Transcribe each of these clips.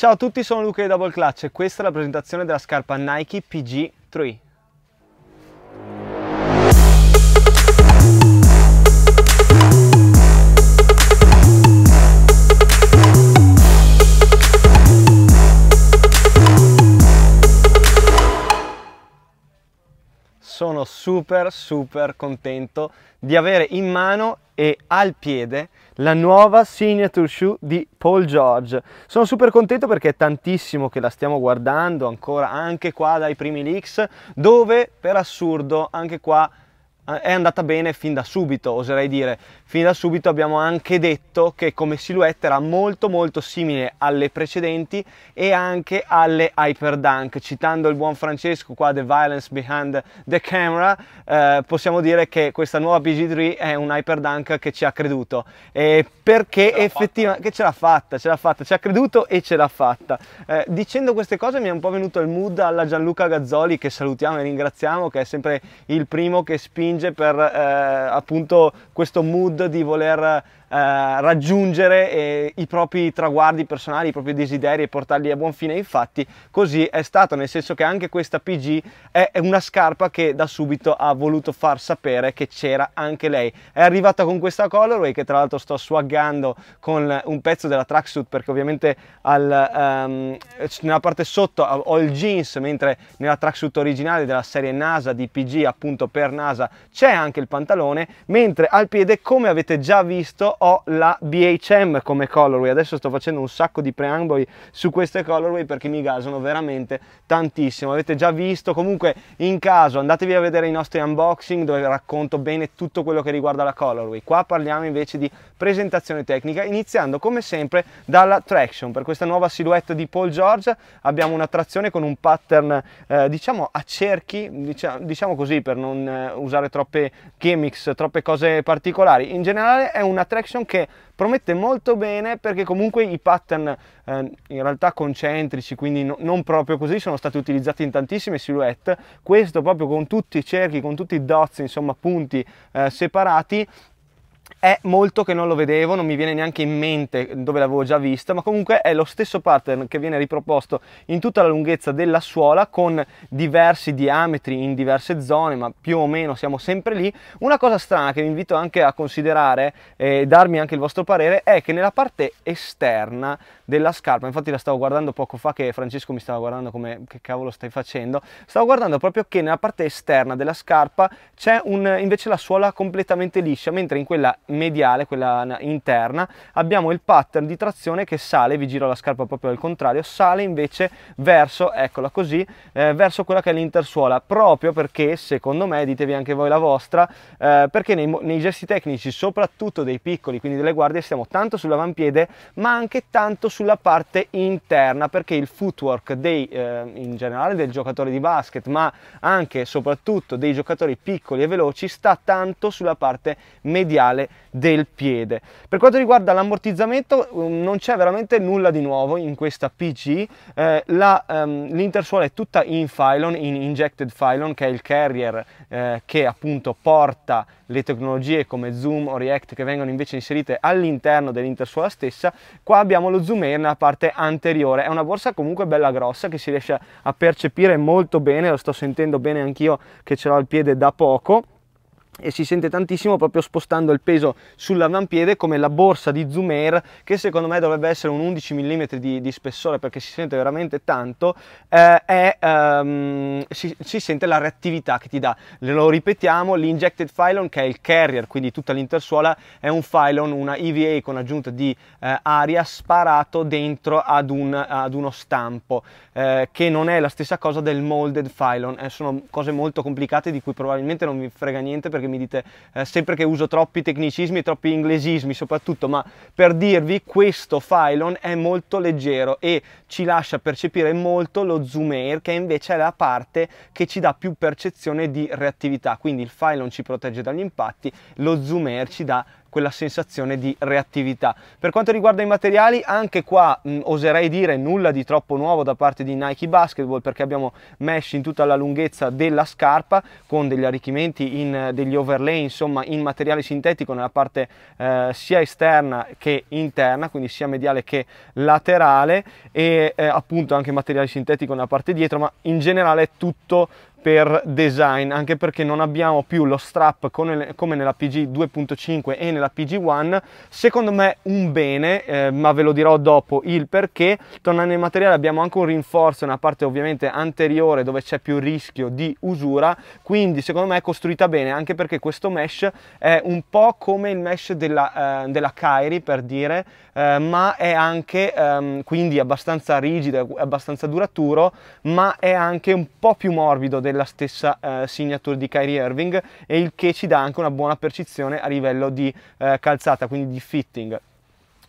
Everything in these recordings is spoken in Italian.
Ciao a tutti, sono Luca di Double Clutch e questa è la presentazione della scarpa Nike PG 3. sono super super contento di avere in mano e al piede la nuova signature shoe di Paul George. Sono super contento perché è tantissimo che la stiamo guardando ancora anche qua dai primi leaks dove per assurdo anche qua Ah, è andata bene fin da subito, oserei dire, fin da subito abbiamo anche detto che come silhouette era molto molto simile alle precedenti e anche alle Hyperdunk. citando il buon Francesco qua The Violence Behind the Camera, eh, possiamo dire che questa nuova PG3 è un Hyperdunk che ci ha creduto, eh, perché effettivamente ce l'ha fatta, ce l'ha fatta, ci ha creduto e ce l'ha fatta. Eh, dicendo queste cose mi è un po' venuto il mood alla Gianluca Gazzoli che salutiamo e ringraziamo, che è sempre il primo che spinge spinge per eh, appunto questo mood di voler eh, raggiungere eh, i propri traguardi personali, i propri desideri e portarli a buon fine. Infatti così è stato, nel senso che anche questa PG è, è una scarpa che da subito ha voluto far sapere che c'era anche lei. È arrivata con questa colorway che tra l'altro sto swaggando con un pezzo della tracksuit perché ovviamente al, um, nella parte sotto ho il jeans mentre nella tracksuit originale della serie NASA di PG appunto per NASA c'è anche il pantalone mentre al piede come avete già visto ho la BHM come colorway, adesso sto facendo un sacco di preamboli su queste colorway perché mi gasano veramente tantissimo, avete già visto, comunque in caso andatevi a vedere i nostri unboxing dove racconto bene tutto quello che riguarda la colorway, qua parliamo invece di presentazione tecnica iniziando come sempre dalla traction, per questa nuova silhouette di Paul George abbiamo una trazione con un pattern eh, diciamo a cerchi, diciamo, così per non eh, usare troppe gimmicks, troppe cose particolari, in generale è una traction action che promette molto bene perché comunque i pattern eh, in realtà concentrici, quindi no, non proprio così, sono stati utilizzati in tantissime silhouette, questo proprio con tutti i cerchi, con tutti i dots, insomma punti eh, separati è molto che non lo vedevo, non mi viene neanche in mente dove l'avevo già visto, ma comunque è lo stesso pattern che viene riproposto in tutta la lunghezza della suola con diversi diametri in diverse zone, ma più o meno siamo sempre lì. Una cosa strana che vi invito anche a considerare e eh, darmi anche il vostro parere è che nella parte esterna della scarpa, infatti la stavo guardando poco fa che Francesco mi stava guardando come che cavolo stai facendo, stavo guardando proprio che nella parte esterna della scarpa c'è invece la suola completamente liscia, mentre in quella mediale, quella interna, abbiamo il pattern di trazione che sale, vi giro la scarpa proprio al contrario, sale invece verso, eccola così, eh, verso quella che è l'intersuola, proprio perché secondo me, ditevi anche voi la vostra, eh, perché nei, nei, gesti tecnici, soprattutto dei piccoli, quindi delle guardie, stiamo tanto sull'avampiede, ma anche tanto sulla parte interna, perché il footwork dei, eh, in generale del giocatore di basket, ma anche e soprattutto dei giocatori piccoli e veloci, sta tanto sulla parte mediale del piede. Per quanto riguarda l'ammortizzamento mm, non c'è veramente nulla di nuovo in questa PG, eh, ehm, l'intersuola ehm, è tutta in Phylon, in Injected Phylon che è il carrier eh, che appunto porta le tecnologie come Zoom o React che vengono invece inserite all'interno dell'intersuola stessa, qua abbiamo lo zoom air nella parte anteriore, è una borsa comunque bella grossa che si riesce a percepire molto bene, lo sto sentendo bene anch'io che ce l'ho al piede da poco, e si sente tantissimo proprio spostando il peso sull'avampiede come la borsa di Zumer che secondo me dovrebbe essere un 11 mm di, di spessore perché si sente veramente tanto eh, è, um, si, si, sente la reattività che ti dà lo ripetiamo l'injected phylon che è il carrier quindi tutta l'intersuola è un phylon una EVA con aggiunta di eh, aria sparato dentro ad, un, ad uno stampo eh, che non è la stessa cosa del molded phylon eh, sono cose molto complicate di cui probabilmente non vi frega niente perché che mi dite eh, sempre che uso troppi tecnicismi e troppi inglesismi soprattutto, ma per dirvi questo Phylon è molto leggero e ci lascia percepire molto lo zoom air che invece è la parte che ci dà più percezione di reattività, quindi il Phylon ci protegge dagli impatti, lo zoom air ci dà quella sensazione di reattività. Per quanto riguarda i materiali, anche qua mh, oserei dire nulla di troppo nuovo da parte di Nike Basketball perché abbiamo mesh in tutta la lunghezza della scarpa con degli arricchimenti in eh, degli overlay, insomma, in materiale sintetico nella parte eh, sia esterna che interna, quindi sia mediale che laterale e eh, appunto anche materiale sintetico nella parte dietro, ma in generale è tutto per design anche perché non abbiamo più lo strap come nella PG 2.5 e nella PG 1 secondo me un bene eh, ma ve lo dirò dopo il perché tornando ai materiali abbiamo anche un rinforzo nella parte ovviamente anteriore dove c'è più rischio di usura quindi secondo me è costruita bene anche perché questo mesh è un po' come il mesh della, eh, della Kairi per dire eh, ma è anche ehm, quindi abbastanza rigido, abbastanza duraturo, ma è anche un po' più morbido della stessa eh, signature di Kyrie Irving e il che ci dà anche una buona percezione a livello di eh, calzata, quindi di fitting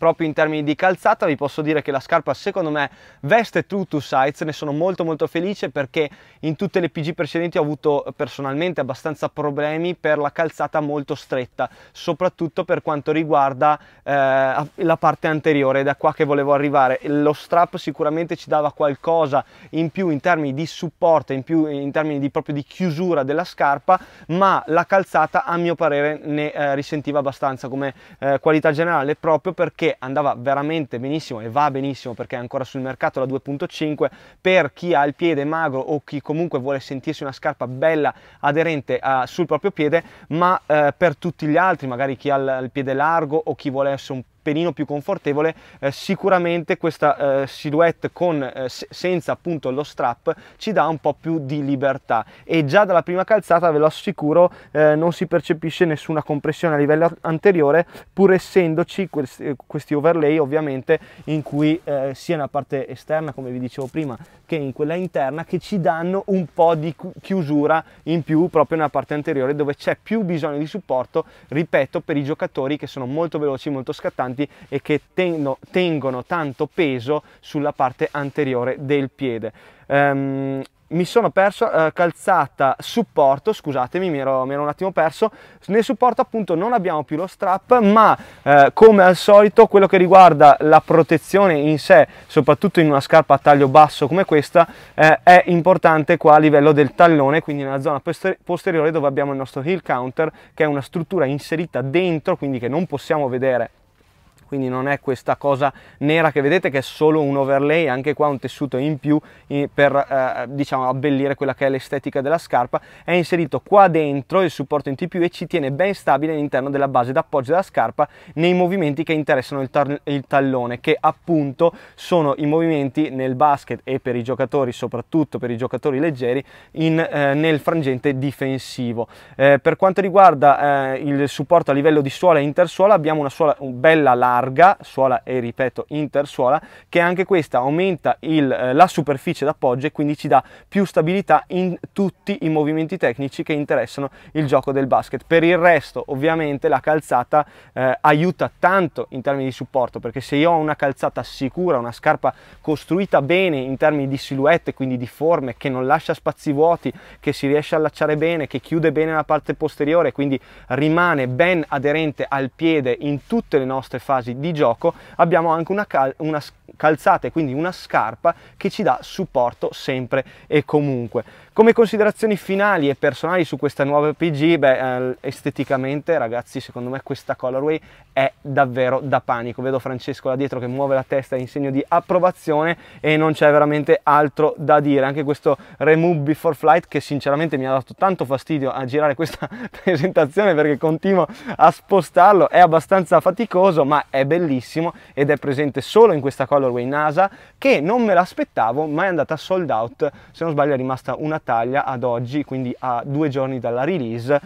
proprio in termini di calzata vi posso dire che la scarpa secondo me veste true to size, ne sono molto molto felice perché in tutte le PG precedenti ho avuto eh, personalmente abbastanza problemi per la calzata molto stretta, soprattutto per quanto riguarda eh, la parte anteriore, da qua che volevo arrivare. Lo strap sicuramente ci dava qualcosa in più in termini di supporto, in più in termini di, proprio di chiusura della scarpa, ma la calzata a mio parere ne eh, risentiva abbastanza come eh, qualità generale proprio perché andava veramente benissimo e va benissimo perché è ancora sul mercato la 2.5 per chi ha il piede magro o chi comunque vuole sentirsi una scarpa bella aderente a, eh, sul proprio piede ma eh, per tutti gli altri magari chi ha il, il piede largo o chi vuole essere un pelino più confortevole eh, sicuramente questa eh, silhouette con, eh, senza appunto lo strap ci dà un po' più di libertà e già dalla prima calzata ve lo assicuro eh, non si percepisce nessuna compressione a livello anteriore pur essendoci questi, eh, questi overlay ovviamente in cui eh, sia nella parte esterna come vi dicevo prima che in quella interna che ci danno un po' di chiusura in più proprio nella parte anteriore dove c'è più bisogno di supporto ripeto per i giocatori che sono molto veloci molto scattanti pesanti e che tenno, tengono tanto peso sulla parte anteriore del piede. Um, mi sono perso eh, calzata supporto, scusatemi, mi ero, mi ero, un attimo perso. Nel supporto appunto non abbiamo più lo strap, ma eh, come al solito quello che riguarda la protezione in sé, soprattutto in una scarpa a taglio basso come questa, eh, è importante qua a livello del tallone, quindi nella zona posteri posteriore dove abbiamo il nostro heel counter, che è una struttura inserita dentro, quindi che non possiamo vedere quindi non è questa cosa nera che vedete che è solo un overlay, anche qua un tessuto in più per eh, diciamo abbellire quella che è l'estetica della scarpa, è inserito qua dentro il supporto in tpu e ci tiene ben stabile all'interno della base d'appoggio della scarpa nei movimenti che interessano il, il tallone, che appunto sono i movimenti nel basket e per i giocatori, soprattutto per i giocatori leggeri, in, eh, nel frangente difensivo. Eh, per quanto riguarda eh, il supporto a livello di suola e intersuola abbiamo una suola bella larga larga, suola e ripeto intersuola, che anche questa aumenta il, eh, la superficie d'appoggio e quindi ci dà più stabilità in tutti i movimenti tecnici che interessano il gioco del basket. Per il resto ovviamente la calzata eh, aiuta tanto in termini di supporto perché se io ho una calzata sicura, una scarpa costruita bene in termini di silhouette, quindi di forme, che non lascia spazi vuoti, che si riesce a allacciare bene, che chiude bene la parte posteriore, quindi rimane ben aderente al piede in tutte le nostre fasi così di gioco abbiamo anche una, cal- una calzata e quindi una scarpa che ci dà supporto sempre e comunque come considerazioni finali e personali su questa nuova PG, beh, eh, esteticamente ragazzi secondo me questa colorway è davvero da panico. Vedo Francesco là dietro che muove la testa in segno di approvazione e non c'è veramente altro da dire. Anche questo Remove Before Flight che sinceramente mi ha dato tanto fastidio a girare questa presentazione perché continuo a spostarlo, è abbastanza faticoso ma è bellissimo ed è presente solo in questa colorway NASA che non me l'aspettavo ma è andata sold out, se non sbaglio è rimasta una battaglia ad oggi, quindi a due giorni dalla release,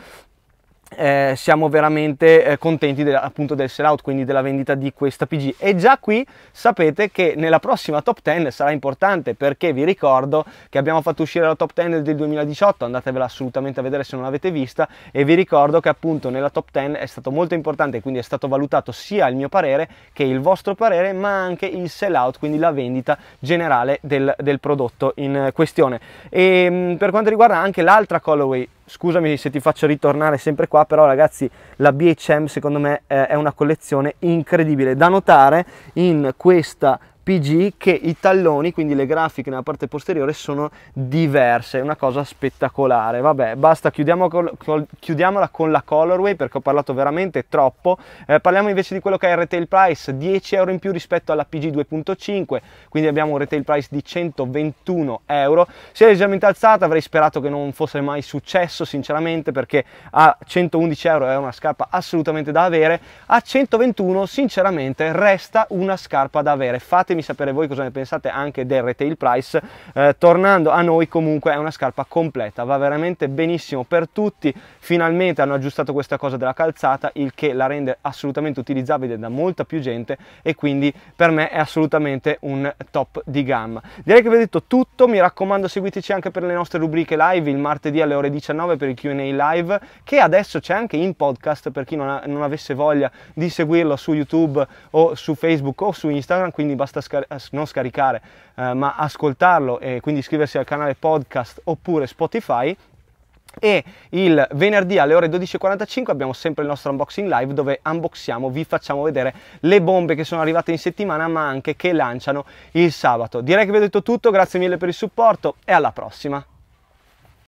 eh, siamo veramente eh, contenti del, appunto del sell out, quindi della vendita di questa PG. E già qui sapete che nella prossima top 10 sarà importante perché vi ricordo che abbiamo fatto uscire la top 10 del 2018, andatevela assolutamente a vedere se non l'avete vista e vi ricordo che appunto nella top 10 è stato molto importante, quindi è stato valutato sia il mio parere che il vostro parere, ma anche il sell out, quindi la vendita generale del, del prodotto in questione. E ehm, mh, per quanto riguarda anche l'altra colorway scusami se ti faccio ritornare sempre qua, però ragazzi la BHM secondo me eh, è una collezione incredibile da notare in questa PG che i talloni, quindi le grafiche nella parte posteriore, sono diverse, è una cosa spettacolare. Vabbè, basta, chiudiamo col, col, chiudiamola con la colorway perché ho parlato veramente troppo. Eh, parliamo invece di quello che è il retail price, 10 euro in più rispetto alla PG 2.5, quindi abbiamo un retail price di 121 euro. Si è leggermente alzata, avrei sperato che non fosse mai successo, sinceramente, perché a 111 euro è una scarpa assolutamente da avere, a 121 sinceramente resta una scarpa da avere. Fate fatemi sapere voi cosa ne pensate anche del retail price eh, tornando a noi comunque è una scarpa completa va veramente benissimo per tutti finalmente hanno aggiustato questa cosa della calzata il che la rende assolutamente utilizzabile da molta più gente e quindi per me è assolutamente un top di gamma direi che vi ho detto tutto mi raccomando seguiteci anche per le nostre rubriche live il martedì alle ore 19 per il Q&A live che adesso c'è anche in podcast per chi non, ha, non avesse voglia di seguirlo su YouTube o su Facebook o su Instagram quindi basta scar eh, non scaricare eh, ma ascoltarlo e quindi iscriversi al canale podcast oppure Spotify e il venerdì alle ore 12.45 abbiamo sempre il nostro unboxing live dove unboxiamo, vi facciamo vedere le bombe che sono arrivate in settimana ma anche che lanciano il sabato. Direi che vi ho detto tutto, grazie mille per il supporto e alla prossima!